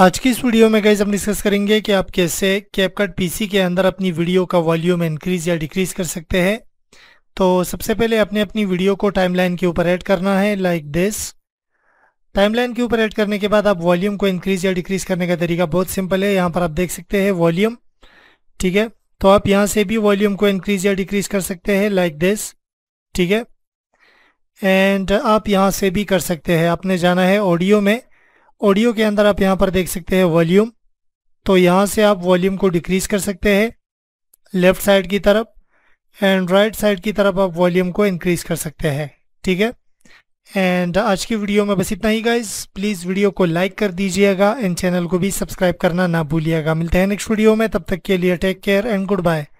आज की इस वीडियो में गाइज हम डिस्कस करेंगे कि आप कैसे कैपकट पीसी के अंदर अपनी वीडियो का वॉल्यूम इंक्रीज या डिक्रीज कर सकते हैं तो सबसे पहले आपने अपनी वीडियो को टाइमलाइन के ऊपर ऐड करना है लाइक दिस टाइमलाइन के ऊपर ऐड करने के बाद आप वॉल्यूम को इंक्रीज या डिक्रीज करने का तरीका बहुत सिंपल है यहाँ पर आप देख सकते हैं वॉल्यूम ठीक है तो आप यहाँ से भी वॉल्यूम को इंक्रीज या डिक्रीज कर सकते हैं लाइक दिस ठीक है एंड आप यहाँ से भी कर सकते हैं आपने जाना है ऑडियो में ऑडियो के अंदर आप यहाँ पर देख सकते हैं वॉल्यूम तो यहाँ से आप वॉल्यूम को डिक्रीज कर सकते हैं लेफ्ट साइड की तरफ एंड राइट साइड की तरफ आप वॉल्यूम को इंक्रीज कर सकते हैं ठीक है एंड आज की वीडियो में बस इतना ही गाइज प्लीज़ वीडियो को लाइक कर दीजिएगा एंड चैनल को भी सब्सक्राइब करना ना भूलिएगा मिलते हैं नेक्स्ट वीडियो में तब तक के लिए take care and good bye